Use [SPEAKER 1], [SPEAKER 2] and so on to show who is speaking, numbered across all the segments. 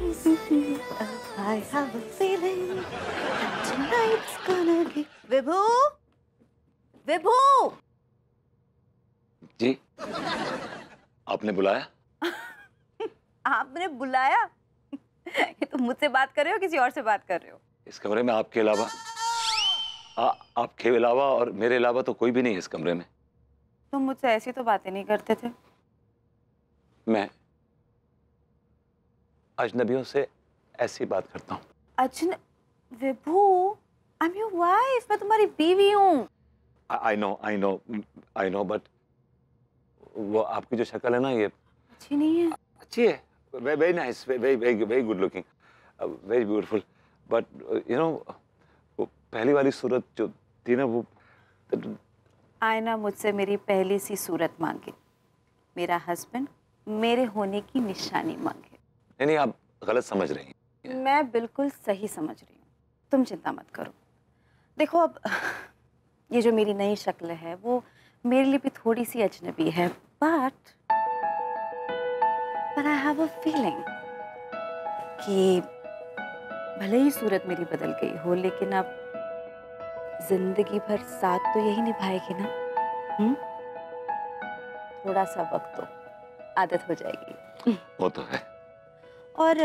[SPEAKER 1] I have a
[SPEAKER 2] feeling that tonight's gonna be विभू विभू
[SPEAKER 3] जी आपने बुलाया
[SPEAKER 2] आपने बुलाया ये तो मुझसे बात कर रहे हो किसी और से बात कर रहे हो
[SPEAKER 3] इस कमरे में आपके अलावा आपके अलावा और मेरे अलावा तो कोई भी नहीं है इस कमरे में
[SPEAKER 2] तुम मुझसे ऐसी तो बातें नहीं करते थे
[SPEAKER 3] मैं अजनबियों से ऐसी बात करता हूँ
[SPEAKER 2] अजन विभू आई एम योर वाइफ मैं तुम्हारी बीवी हूँ
[SPEAKER 3] I know I know I know but वो आपकी जो शक्ल है ना ये अच्छी नहीं है अच्छी है very nice very very good looking very beautiful but you know वो पहली वाली सूरत जो थी ना वो
[SPEAKER 2] आयना मुझसे मेरी पहली सी सूरत मांगे मेरा हस्बैंड मेरे होने की निशानी मांगे
[SPEAKER 3] नहीं नहीं आप गलत समझ रही
[SPEAKER 2] हैं मैं बिल्कुल सही समझ रही हूँ तुम चिंता मत करो देखो अब ये जो मेरी नई शक्ल है वो मेरे लिए भी थोड़ी सी अजनबी है but I have a feeling कि भले ही सूरत मेरी बदल गई हो लेकिन अब जिंदगी भर साथ तो यही निभाएगी ना हुँ? हम्म? थोड़ा सा वक्त तो आदत हो जाएगी वो तो है और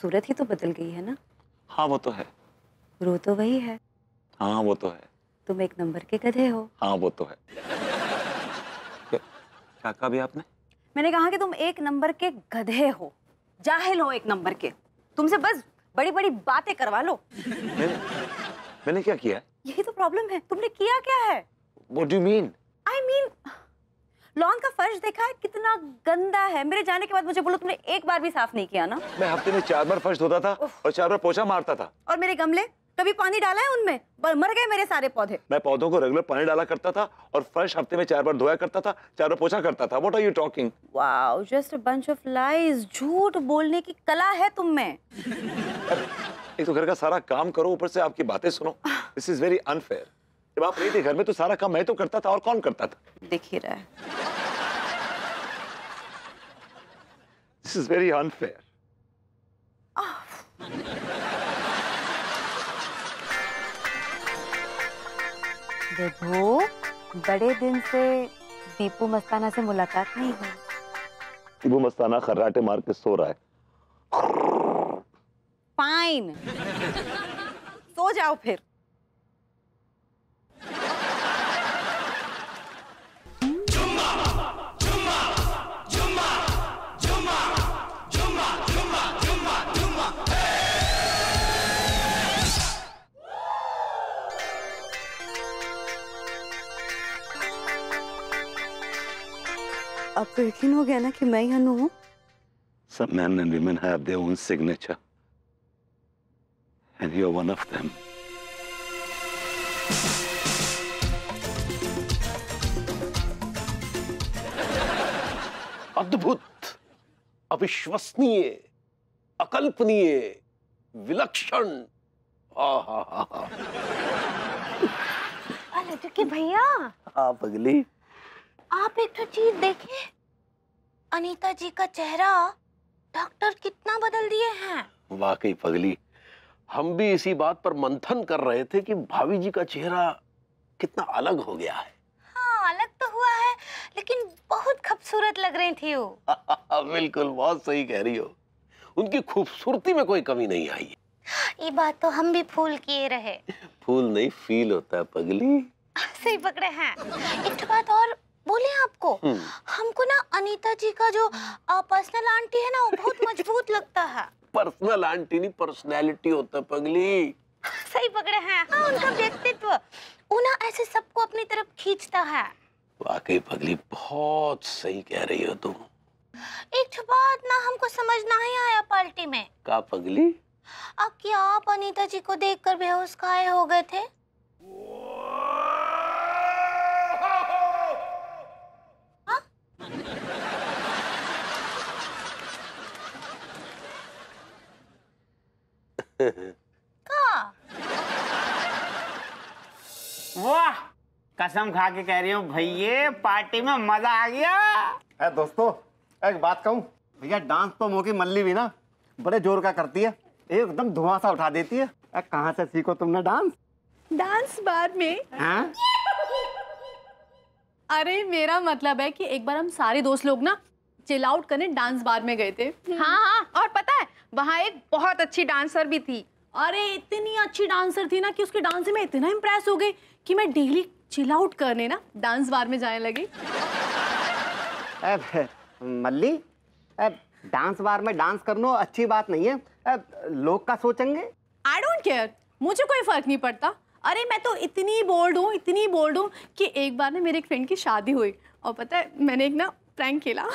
[SPEAKER 2] सूरत ही तो बदल गई है ना हाँ वो तो है रो तो वही है हाँ वो तो है तुम एक नंबर के गधे हो
[SPEAKER 3] हाँ वो तो है क्या कहा भी आपने
[SPEAKER 2] मैंने कहा कि तुम एक नंबर के गधे हो जाहिल हो एक नंबर के तुमसे बस बड़ी बड़ी बातें करवा लो मैंने, मैंने क्या किया यही तो प्रॉब्लम है तुमने किया क्या है वो do mean I mean lawn का फर्श देखा है कितना गंदा है मेरे जाने के बाद मुझे बोलो तुमने एक बार भी साफ नहीं किया ना
[SPEAKER 3] मैं हफ्ते में चार बार फर्श धोता था और चार बार पोछा मारता था
[SPEAKER 2] और मेरे गमले कभी पानी डाला है उनमें मर गए मेरे सारे पौधे
[SPEAKER 3] मैं पौधों को रेगुलर पानी डाला करता था और फर्श हफ्ते में चार बार धोया करता था चार बार पोछा करता था what are you talking
[SPEAKER 2] wow just a bunch of lies झूठ बोलने की कला है तुम में एक
[SPEAKER 3] तो घर का सारा काम करो ऊपर से आपकी बातें सुनो दिस इज वेरी अनफेयर जब आप नहीं थे घर में तो सारा काम मैं तो करता था और कौन करता था दिख ही रहा है दिस इज वेरी अनफेयर देखो
[SPEAKER 2] बड़े दिन से दीपू मस्ताना से मुलाकात नहीं हुई
[SPEAKER 3] दीपू मस्ताना खर्राटे मार के सो रहा है
[SPEAKER 2] फाइन सो जाओ फिर गया ना कि मैं ही अनु हूं
[SPEAKER 3] सब man and women have their own signature and you are one of
[SPEAKER 4] अद्भुत अविश्वसनीय अकल्पनीय विलक्षण हा हा हा
[SPEAKER 1] अरे तो भैया आप हाँ, अगली आप एक तो चीज देखिए अनीता जी का चेहरा डॉक्टर कितना बदल दिए हैं
[SPEAKER 4] वाकई पगली हम भी इसी बात पर मंथन कर रहे थे कि भाभी जी का चेहरा कितना अलग हो गया है
[SPEAKER 1] हाँ अलग तो हुआ है लेकिन बहुत खूबसूरत लग रही थी वो
[SPEAKER 4] हाँ, बिल्कुल बहुत सही कह रही हो उनकी खूबसूरती में कोई कमी नहीं आई
[SPEAKER 1] ये बात तो हम भी फूल किए रहे
[SPEAKER 4] फूल नहीं फील होता है पगली
[SPEAKER 1] सही पकड़े हैं एक बात और को हम्म। हमको ना अनीता जी का जो पर्सनल आंटी है ना वो बहुत मजबूत लगता है
[SPEAKER 4] पर्सनल आंटी नहीं पर्सनैलिटी होता पगली
[SPEAKER 1] सही पकड़े हैं हाँ उनका व्यक्तित्व उन्हें ऐसे सबको अपनी तरफ खींचता है
[SPEAKER 4] वाकई पगली बहुत सही कह रही हो तुम
[SPEAKER 1] एक बात ना हमको समझ नहीं आया पार्टी में
[SPEAKER 4] का पगली
[SPEAKER 1] अब क्या आप अनीता जी को देखकर बेहोश काहे हो गए थे वाह
[SPEAKER 5] कसम खा के कह रही हूँ भैया पार्टी में मजा आ गया
[SPEAKER 6] ए दोस्तों एक बात कहूँ भैया डांस तो मोकी मल्ली भी ना बड़े जोर का करती है एकदम धुआं सा उठा देती है कहाँ से सीखो तुमने डांस
[SPEAKER 1] डांस बाद में
[SPEAKER 6] हाँ?
[SPEAKER 2] अरे मेरा मतलब है कि एक बार हम सारे दोस्त लोग ना चिल आउट करने डांस बार में गए थे हम्म। हाँ हाँ और पता है वहाँ एक बहुत अच्छी डांसर भी थी अरे इतनी अच्छी डांसर थी ना कि उसके डांस में इतना इम्प्रेस हो गई कि मैं डेली चिल आउट करने ना डांस बार में जाने लगी
[SPEAKER 6] मल्ली डांस बार में डांस करना अच्छी बात नहीं है लोग का सोचेंगे
[SPEAKER 2] आई डोंट केयर मुझे कोई फर्क नहीं पड़ता अरे मैं तो इतनी बोल्ड हूँ इतनी बोल्ड हूँ कि एक बार ना मेरे एक फ्रेंड की शादी हुई और पता है मैंने एक ना प्रैंक खेला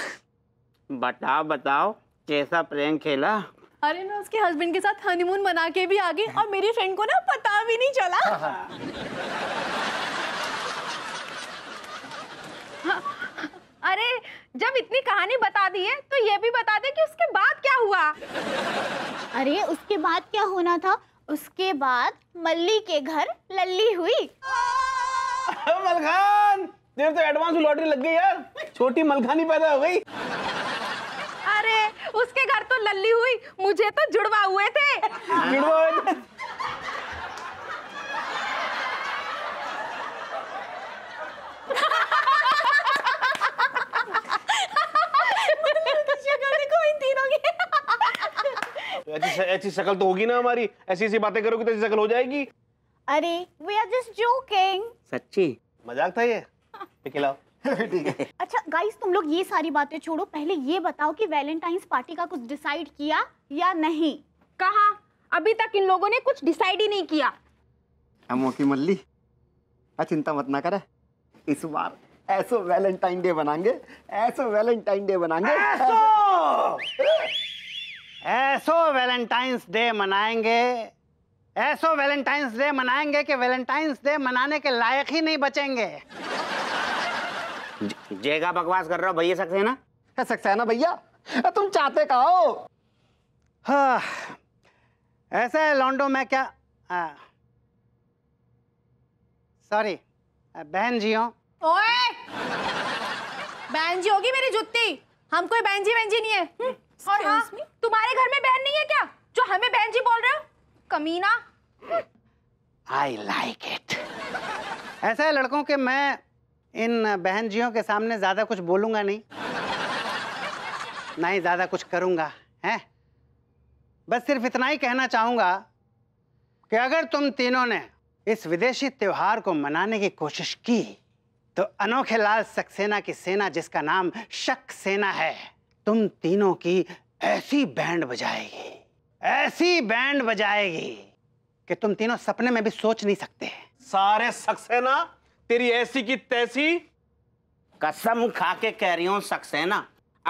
[SPEAKER 5] बताओ बताओ कैसा प्रैंक खेला
[SPEAKER 2] अरे मैं उसके हस्बैंड के साथ हनीमून मना के भी आ गई और मेरी फ्रेंड को ना पता भी नहीं चला हाँ, अरे जब इतनी कहानी बता दी है
[SPEAKER 1] तो ये भी बता दे कि उसके बाद क्या हुआ अरे उसके बाद क्या होना था
[SPEAKER 5] उसके बाद मल्ली के घर लल्ली हुई
[SPEAKER 4] मलखान तेरे तो एडवांस लॉटरी लग गई यार छोटी मलखानी पैदा हो गई
[SPEAKER 2] अरे उसके घर तो लल्ली हुई मुझे तो जुड़वा हुए थे
[SPEAKER 4] जुड़वा हुए थे ऐसी ऐसी शक्ल तो होगी ना हमारी
[SPEAKER 5] ऐसी ऐसी बातें करोगी तो ऐसी शक्ल हो जाएगी
[SPEAKER 1] अरे वी आर जस्ट जोकिंग
[SPEAKER 5] सच्ची
[SPEAKER 6] मजाक था ये खिलाओ ठीक
[SPEAKER 1] है अच्छा गाइस तुम लोग ये सारी बातें छोड़ो पहले ये बताओ कि वैलेंटाइंस पार्टी का कुछ डिसाइड किया या नहीं कहा अभी तक इन लोगों ने कुछ डिसाइड ही नहीं किया
[SPEAKER 6] अमो की मल्ली चिंता मत ना करे इस बार ऐसो वैलेंटाइन डे बनाएंगे ऐसो वैलेंटाइन डे बनाएंगे ऐसो! ऐसो वैलेंटाइंस डे मनाएंगे ऐसो वैलेंटाइंस डे मनाएंगे कि वैलेंटाइंस डे मनाने के लायक ही नहीं बचेंगे
[SPEAKER 5] जेगा बकवास कर रहा हो भैया सक्सेना
[SPEAKER 6] सक्सेना भैया तुम चाहते का हो हाँ लॉन्डो में क्या सॉरी बहन जी हो
[SPEAKER 2] ओए बहन जी होगी मेरी
[SPEAKER 6] जुत्ती हम कोई बहन जी
[SPEAKER 2] बहन जी नहीं है हुँ? हम्म? और हाँ, तुम्हारे घर में बहन नहीं है क्या जो हमें बहन जी बोल रहे हो
[SPEAKER 6] कमीना आई लाइक इट ऐसा है लड़कों के मैं इन बहन जियों के सामने ज्यादा कुछ बोलूंगा नहीं ना ही ज्यादा कुछ करूंगा है बस सिर्फ इतना ही कहना चाहूंगा कि अगर तुम तीनों ने इस विदेशी त्योहार को मनाने की कोशिश की तो अनोखे लाल सक्सेना की सेना जिसका नाम शक सेना है तुम तीनों की ऐसी बैंड बजाएगी ऐसी बैंड बजाएगी कि तुम तीनों सपने में भी सोच नहीं सकते
[SPEAKER 4] सारे सक्सेना तेरी ऐसी
[SPEAKER 5] की तैसी कसम खा के कह रही हूं सक्सेना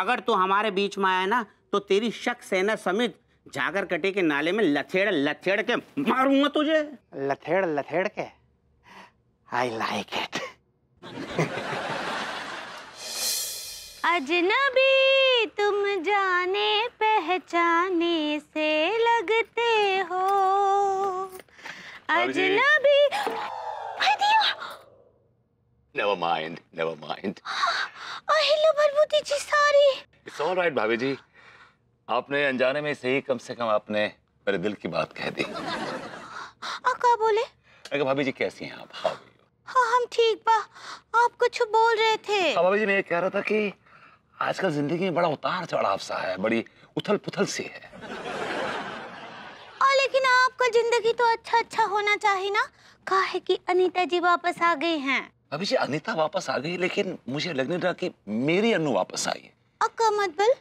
[SPEAKER 5] अगर तू हमारे बीच में आया ना तो तेरी शक सेना समेत जागर कटे के नाले में लथेड़ लथेड़
[SPEAKER 6] के मारूंगा तुझे लथेड़ लथेड़ के आई लाइक इट अजनबी
[SPEAKER 1] तुम जाने पहचाने से लगते हो अजनबी
[SPEAKER 3] Never mind, never mind.
[SPEAKER 1] Oh, hello, Bharbuti ji, sorry.
[SPEAKER 3] It's all right, भाभी जी. आपने अनजाने में सही कम से कम आपने मेरे दिल की बात कह दी आ क्या बोले अगर भाभी जी कैसी हैं आप हाँ
[SPEAKER 1] हम ठीक बा
[SPEAKER 3] आप कुछ बोल रहे थे हाँ भाभी जी मैं ये कह रहा था कि आजकल जिंदगी में बड़ा उतार चढ़ाव सा है बड़ी उथल पुथल सी है
[SPEAKER 1] और लेकिन आपका जिंदगी तो अच्छा अच्छा होना चाहिए ना कहा है कि अनीता जी वापस आ गई हैं
[SPEAKER 3] अभी जी अनीता वापस आ गई लेकिन मुझे लगने लगा कि मेरी अनु वापस आई
[SPEAKER 1] अक्का मतबल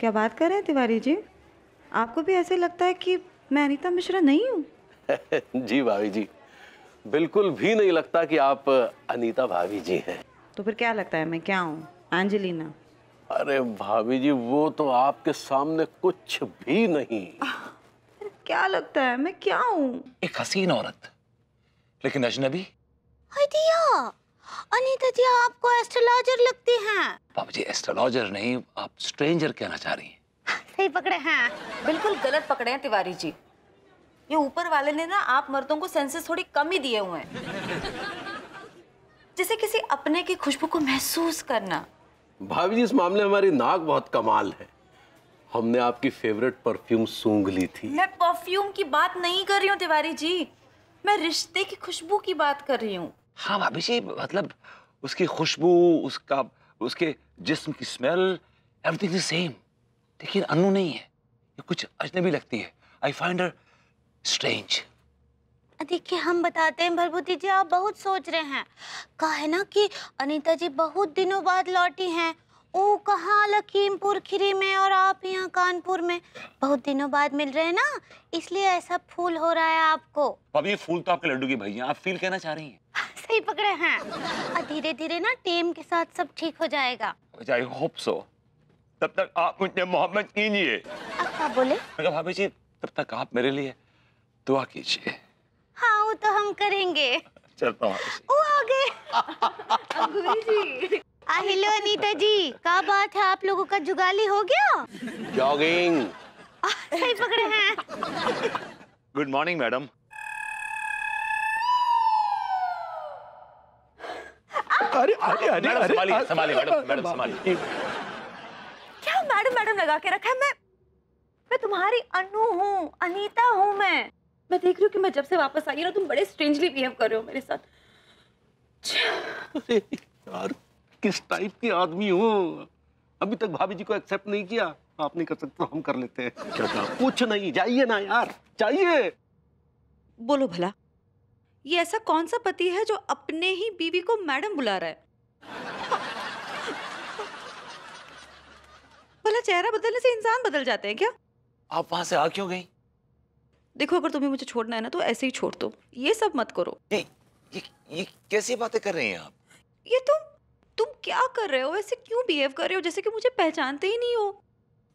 [SPEAKER 2] क्या बात कर रहे हैं तिवारी जी आपको भी ऐसे लगता है कि मैं अनीता मिश्रा नहीं हूँ
[SPEAKER 4] जी भाभी जी बिल्कुल भी नहीं लगता कि आप अनीता भाभी जी हैं
[SPEAKER 2] तो फिर क्या लगता है मैं क्या हूँ एंजेलिना
[SPEAKER 4] अरे भाभी जी वो तो आपके सामने कुछ भी नहीं
[SPEAKER 1] क्या लगता है मैं क्या हूँ
[SPEAKER 3] एक हसीन औरत लेकिन अजनबी
[SPEAKER 1] दिया अनीता जी आपको एस्ट्रोलॉजर लगती हैं
[SPEAKER 3] बाबू जी एस्ट्रोलॉजर नहीं आप स्ट्रेंजर कहना चाह रही हैं
[SPEAKER 1] सही पकड़े हैं बिल्कुल गलत
[SPEAKER 2] पकड़े हैं तिवारी जी ये ऊपर वाले ने ना आप मर्दों को सेंसेस थोड़ी कम ही दिए हुए हैं जैसे किसी अपने की खुशबू को महसूस करना
[SPEAKER 4] भाभी जी इस मामले हमारी नाक बहुत कमाल है हमने आपकी फेवरेट परफ्यूम सूंघ ली
[SPEAKER 3] थी
[SPEAKER 2] मैं परफ्यूम की बात नहीं कर रही हूँ तिवारी जी मैं रिश्ते की खुशबू की बात कर रही हूँ
[SPEAKER 3] हाँ भाभी जी मतलब उसकी खुशबू उसका उसके जिस्म की स्मेल एवरीथिंग इज सेम लेकिन अनु नहीं है ये कुछ अजनबी लगती है आई फाइंड हर स्ट्रेंज
[SPEAKER 1] देखिए हम बताते हैं भरभूति जी आप बहुत सोच रहे हैं कहा है ना कि अनीता जी बहुत दिनों बाद लौटी हैं ओ कहाँ लखीमपुर खीरी में और आप यहाँ कानपुर में बहुत दिनों बाद मिल रहे हैं ना इसलिए ऐसा फूल हो रहा है आपको
[SPEAKER 3] अब ये फूल तो आपके लड्डू की भैया आप फील कहना चाह रही हैं
[SPEAKER 1] सही पकड़े हैं और धीरे धीरे ना टीम के साथ सब ठीक हो जाएगा
[SPEAKER 3] आई होप सो तब तक आप मुझे मोहब्बत कीजिए आप क्या बोले भाभी जी तब तक आप मेरे लिए दुआ कीजिए
[SPEAKER 1] वो तो हम करेंगे
[SPEAKER 3] चलता हूँ
[SPEAKER 1] ओ आ गए हेलो अनीता जी क्या बात है आप लोगों का जुगाली हो गया
[SPEAKER 3] जॉगिंग
[SPEAKER 1] सही पकड़े
[SPEAKER 5] हैं
[SPEAKER 3] गुड मॉर्निंग मैडम
[SPEAKER 5] अरे अरे अरे अरे संभालिए मैडम मैडम संभालिए
[SPEAKER 2] क्या मैडम मैडम लगा के रखा है मैं मैं तुम्हारी अनु हूँ अनीता हूँ मैं मैं देख रही हूँ कि मैं जब से वापस आई ना तुम बड़े स्ट्रेंजली बिहेव कर रहे हो मेरे साथ
[SPEAKER 4] यार किस टाइप के आदमी हो अभी तक भाभी जी को एक्सेप्ट नहीं किया आप नहीं कर सकते तो हम कर लेते हैं क्या कुछ नहीं जाइए ना यार जाइए बोलो भला ये ऐसा कौन सा
[SPEAKER 2] पति है जो अपने ही बीवी को मैडम बुला रहा है भला चेहरा बदलने से इंसान बदल जाते हैं क्या
[SPEAKER 3] आप वहां से आ क्यों गई
[SPEAKER 2] देखो अगर तुम्हें मुझे छोड़ना है ना तो ऐसे ही छोड़ दो ये सब मत करो ये ये,
[SPEAKER 3] ये कैसी बातें कर रहे हैं आप ये
[SPEAKER 2] तुम तुम क्या कर रहे हो ऐसे क्यों बिहेव कर रहे हो जैसे कि मुझे पहचानते ही नहीं हो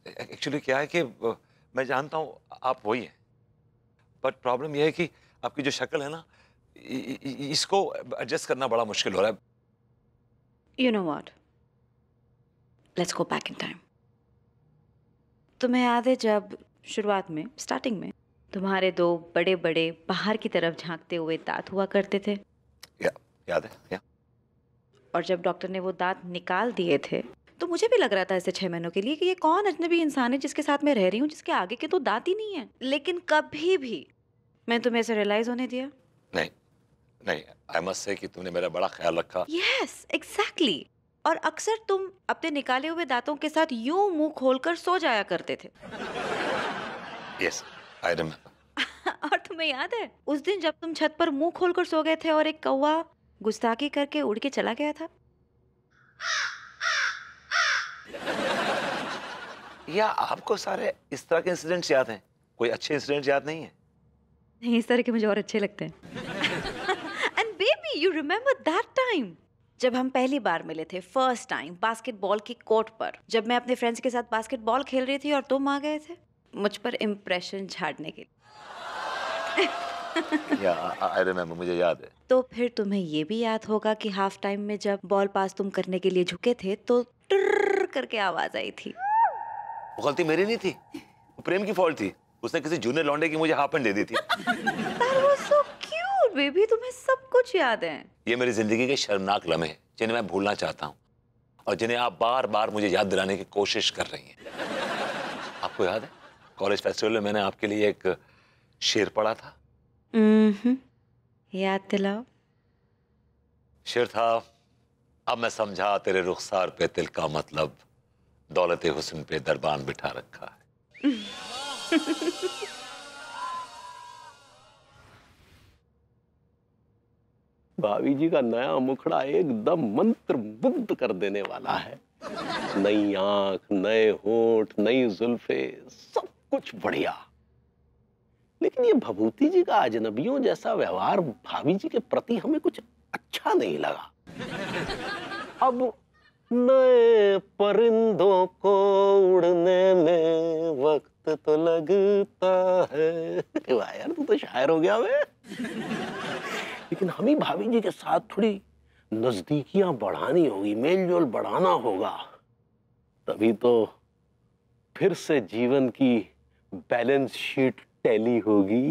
[SPEAKER 3] एक्चुअली क्या है कि मैं जानता हूँ आप वही हैं बट प्रॉब्लम यह है कि आपकी जो शक्ल है ना इसको एडजस्ट करना बड़ा मुश्किल हो रहा
[SPEAKER 2] है you know what let's go back in time तुम्हें याद है जब शुरुआत में स्टार्टिंग में तुम्हारे दो बड़े बड़े बाहर की तरफ झांकते हुए दांत हुआ करते थे
[SPEAKER 3] या, याद है या।
[SPEAKER 2] और जब डॉक्टर ने वो दांत निकाल दिए थे तो मुझे भी लग रहा था ऐसे छह महीनों के लिए कि ये कौन अजनबी इंसान है जिसके साथ मैं रह रही हूँ जिसके आगे के तो दांत ही नहीं है लेकिन कभी भी मैं तुम्हें ऐसे रियलाइज होने दिया
[SPEAKER 3] नहीं नहीं आई मस्ट से कि तुमने मेरा बड़ा ख्याल रखा
[SPEAKER 2] यस एग्जैक्टली और अक्सर तुम अपने निकाले हुए दांतों के साथ यूं मुंह खोलकर सो जाया करते थे
[SPEAKER 3] यस आई रिमेम्बर
[SPEAKER 2] और तुम्हें याद है उस दिन जब तुम छत पर मुंह खोलकर सो गए थे और एक कौवा गुस्ताखी करके उड़ के चला गया था
[SPEAKER 3] या आपको सारे इस तरह के इंसिडेंट्स याद हैं कोई अच्छे इंसिडेंट्स याद नहीं है
[SPEAKER 2] नहीं इस तरह के मुझे और अच्छे लगते हैं and baby you remember that time जब हम पहली बार मिले थे फर्स्ट टाइम बास्केटबॉल की कोर्ट पर जब मैं अपने फ्रेंड्स के साथ बास्केटबॉल खेल रही थी और तुम आ गए थे मुझ पर इम्प्रेशन झाड़ने के लिए
[SPEAKER 3] yeah, I remember, मुझे याद है
[SPEAKER 2] तो फिर तुम्हें ये भी याद होगा कि हाफ टाइम में जब बॉल पास तुम करने के लिए झुके थे तो टर करके आवाज आई थी
[SPEAKER 3] वो गलती मेरी नहीं थी प्रेम की फॉल्ट थी उसने किसी जूनियर लॉन्डे की मुझे हाफ पैंट दे दी थी
[SPEAKER 2] so cute, बेबी तुम्हें सब कुछ याद है
[SPEAKER 3] ये मेरी जिंदगी के शर्मनाक लम्हे हैं जिन्हें मैं भूलना चाहता हूँ और जिन्हें आप बार बार मुझे याद दिलाने की कोशिश कर रही हैं आपको याद है कॉलेज फेस्टिवल में मैंने आपके लिए एक शेर पढ़ा था
[SPEAKER 2] mm-hmm. याद दिलाओ
[SPEAKER 3] शेर था अब मैं समझा तेरे रुखसार पे तिल का मतलब दौलत हुसन पे दरबान बिठा रखा है
[SPEAKER 4] भाभी जी का नया मुखड़ा एकदम मंत्र मुग्ध कर देने वाला है नई आंख नए होठ नई जुल्फे सब कुछ बढ़िया लेकिन ये भभूति जी का अजनबियों जैसा व्यवहार भाभी जी के प्रति हमें कुछ अच्छा नहीं लगा अब नए परिंदों को उड़ने में वक्त तो लगता है यार तू तो शायर हो गया वे लेकिन हमें भाभी जी के साथ थोड़ी नजदीकियां बढ़ानी होगी मेल जोल बढ़ाना होगा तभी तो फिर से जीवन की बैलेंस शीट टैली होगी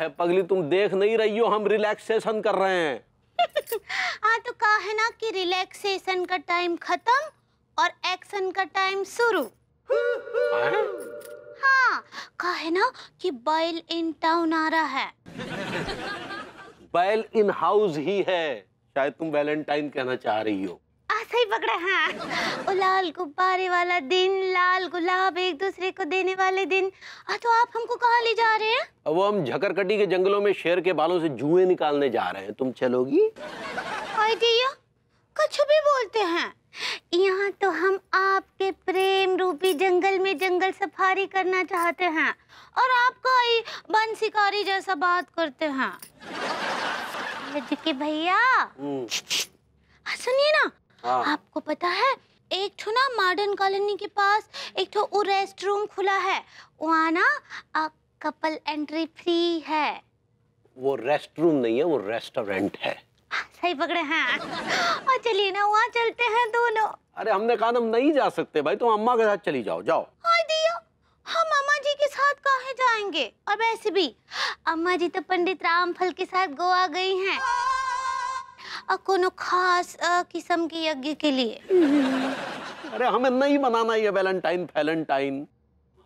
[SPEAKER 4] है पगली तुम देख नहीं रही हो हम रिलैक्सेशन कर रहे हैं आ
[SPEAKER 1] हाँ, तो कहा है ना कि रिलैक्सेशन का टाइम खत्म और एक्शन का टाइम शुरू हाँ कहा है ना कि बैल इन टाउन आ रहा है
[SPEAKER 4] बैल इन हाउस ही है शायद तुम वैलेंटाइन कहना चाह रही हो
[SPEAKER 1] सही पकड़ा हाँ लाल गुब्बारे वाला दिन लाल गुलाब एक दूसरे को देने वाले दिन आ तो आप हमको कहा ले जा रहे हैं
[SPEAKER 4] वो हम झकरकटी के जंगलों में शेर के बालों से जुए निकालने जा रहे हैं तुम चलोगी
[SPEAKER 1] आइडिया कुछ भी बोलते हैं यहाँ तो हम आपके प्रेम रूपी जंगल में जंगल सफारी करना चाहते हैं और आप कोई बन शिकारी जैसा बात करते हैं रजकी भैया हम्म। हाँ सुनिए ना हाँ। आपको पता है एक ठो ना मॉडर्न कॉलोनी के पास एक ठो रेस्ट रूम खुला है वहाँ ना कपल एंट्री फ्री है
[SPEAKER 4] वो रेस्ट रूम नहीं है वो रेस्टोरेंट है
[SPEAKER 1] हाँ, सही पकड़े हैं हाँ। और चलिए ना वहाँ चलते हैं दोनों
[SPEAKER 4] अरे हमने कहा हम नहीं जा सकते भाई तुम तो अम्मा के साथ चली जाओ जाओ
[SPEAKER 1] हाँ दिया हम हाँ, अम्मा के साथ कहा जाएंगे और वैसे भी अम्मा जी तो पंडित राम फल के साथ गोवा गई हैं और कोनो खास किस्म के
[SPEAKER 4] यज्ञ के लिए अरे हमें नहीं बनाना ये वैलेंटाइन वैलेंटाइन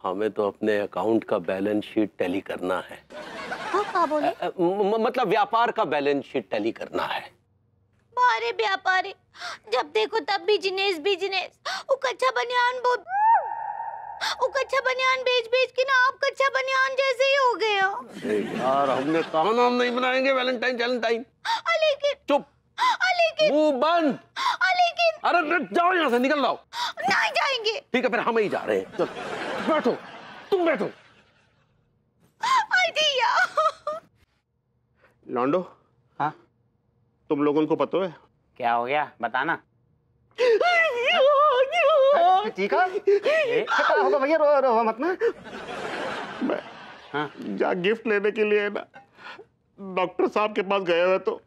[SPEAKER 4] हमें तो अपने अकाउंट का बैलेंस शीट टैली करना है हाँ, बोले? आ, मतलब व्यापार का बैलेंस शीट टैली करना है
[SPEAKER 1] बारे व्यापारी जब देखो तब बिजनेस बिजनेस वो कच्चा बनियान बहुत वो कच्चा बनियान बेच बेच के ना आप कच्चा बनियान जैसे ही हो गए
[SPEAKER 4] हो यार हमने कहा नाम नहीं बनाएंगे वैलेंटाइन वैलेंटाइन लेकिन चुप लेकिन वो बंद लेकिन अरे रुक जाओ यहाँ से निकल जाओ
[SPEAKER 1] नहीं जाएंगे ठीक
[SPEAKER 4] है फिर हम ही जा रहे हैं चलो बैठो तुम बैठो
[SPEAKER 5] लॉन्डो हाँ तुम लोगों को पता है क्या हो गया बताना टीका होगा
[SPEAKER 6] भैया रो रो मत ना मैं
[SPEAKER 5] हाँ जा गिफ्ट लेने के लिए ना डॉक्टर साहब के पास गए तो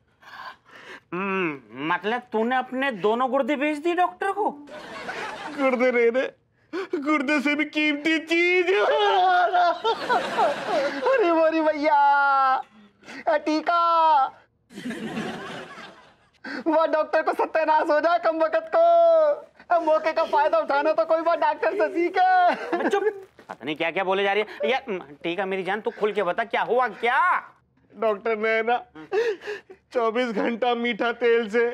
[SPEAKER 5] हम्म, मतलब तूने अपने दोनों गुर्दे बेच दिए डॉक्टर को गुर्दे रे रे गुर्दे से भी कीमती
[SPEAKER 6] चीज अरे बोरी भैया टीका वह डॉक्टर को सत्यानाश हो जाए कम वक्त को मौके का फायदा उठाना तो कोई बात डॉक्टर से सीखे
[SPEAKER 5] पता नहीं क्या क्या बोले जा रही है यार ठीक है मेरी जान तू खुल के बता क्या हुआ क्या डॉक्टर ने ना 24 घंटा मीठा तेल से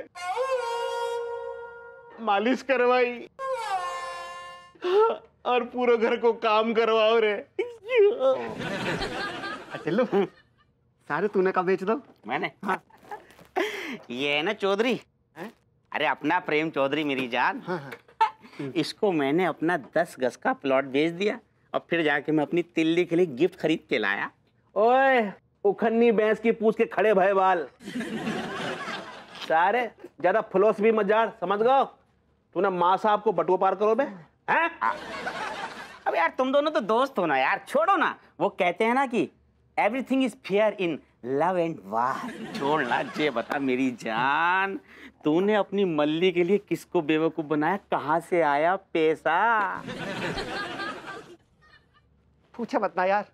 [SPEAKER 5] मालिश करवाई और पूरे घर को काम
[SPEAKER 6] करवाओ रे अच्छा, चलो सारे तूने कब बेच दो मैंने हाँ
[SPEAKER 5] ये है ना चौधरी हाँ? अरे अपना प्रेम चौधरी मेरी जान हाँ हाँ। इसको मैंने अपना दस गज का प्लॉट बेच दिया और फिर जाके मैं अपनी तिल्ली के लिए गिफ्ट खरीद के लाया
[SPEAKER 4] ओए उखन्नी भैंस की पूछ के खड़े भय बाल सारे ज्यादा फलोस भी मत समझ गो तूने माँ साहब को बटुआ पार करो बे हैं अब यार तुम दोनों
[SPEAKER 5] तो दोस्त हो ना यार छोड़ो ना वो कहते हैं ना कि everything is fair in love and war छोड़ ला जे बता मेरी जान तूने अपनी मल्ली के लिए किसको बेवकूफ बनाया कहां से आया पैसा
[SPEAKER 6] पूछा बतना यार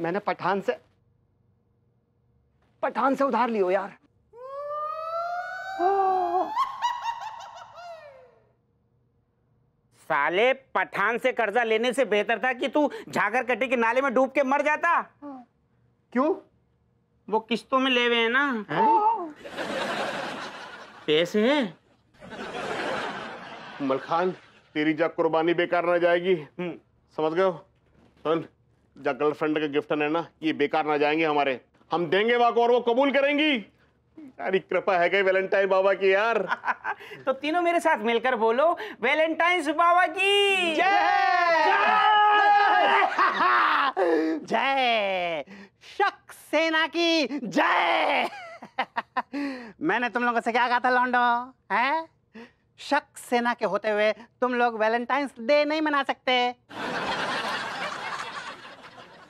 [SPEAKER 6] मैंने पठान से पठान से उधार लियो यार
[SPEAKER 5] साले पठान से कर्जा लेने से बेहतर था कि तू झागर कटे के नाले में डूब के मर जाता हाँ। क्यों वो किस्तों में ले हुए हैं ना है? पैसे
[SPEAKER 4] मलखान तेरी जा कुर्बानी बेकार ना जाएगी हम्म। समझ गए सुन जा गर्लफ्रेंड का गिफ्ट है ना ये बेकार ना जाएंगे हमारे हम
[SPEAKER 5] देंगे वाको और वो कबूल करेंगी यारी कृपा है गई वैलेंटाइन बाबा की यार तो तीनों मेरे साथ मिलकर बोलो वैलेंटाइन बाबा की
[SPEAKER 6] जय जय शक सेना की जय मैंने तुम लोगों से क्या कहा था लॉन्डो है शक सेना के होते हुए तुम लोग वैलेंटाइंस डे नहीं मना सकते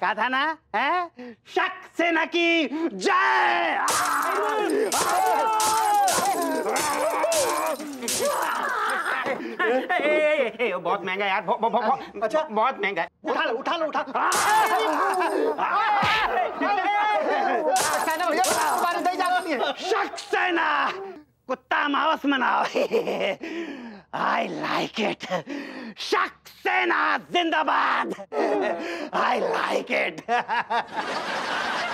[SPEAKER 6] कहा था ना है शक सेना की जय बहुत
[SPEAKER 5] महंगा यार अच्छा बहुत
[SPEAKER 6] महंगा उठा लो उठा लो उठा सक्सेना भैया कुत्ता मावस मनाओ आई लाइक इट शक्सेना जिंदाबाद आई लाइक इट